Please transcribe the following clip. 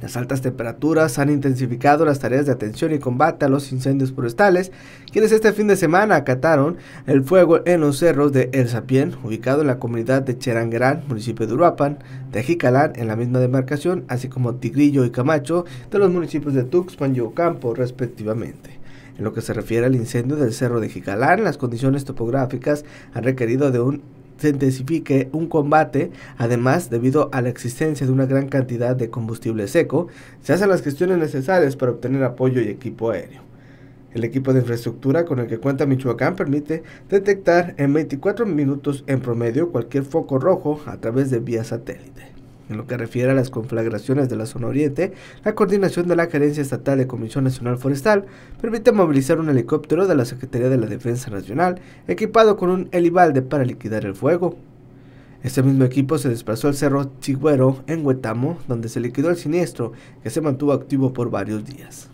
Las altas temperaturas han intensificado las tareas de atención y combate a los incendios forestales, quienes este fin de semana acataron el fuego en los cerros de El Zapien ubicado en la comunidad de Cherangrán, municipio de Uruapan, de Jicalán, en la misma demarcación, así como Tigrillo y Camacho, de los municipios de Tuxpan y Ocampo, respectivamente. En lo que se refiere al incendio del cerro de Jicalán, las condiciones topográficas han requerido de un se intensifique un combate, además, debido a la existencia de una gran cantidad de combustible seco, se hacen las gestiones necesarias para obtener apoyo y equipo aéreo. El equipo de infraestructura con el que cuenta Michoacán permite detectar en 24 minutos en promedio cualquier foco rojo a través de vía satélite. En lo que refiere a las conflagraciones de la zona oriente, la coordinación de la Gerencia Estatal de Comisión Nacional Forestal permite movilizar un helicóptero de la Secretaría de la Defensa Nacional equipado con un helibalde para liquidar el fuego. Este mismo equipo se desplazó al Cerro Chigüero en Huetamo, donde se liquidó el siniestro que se mantuvo activo por varios días.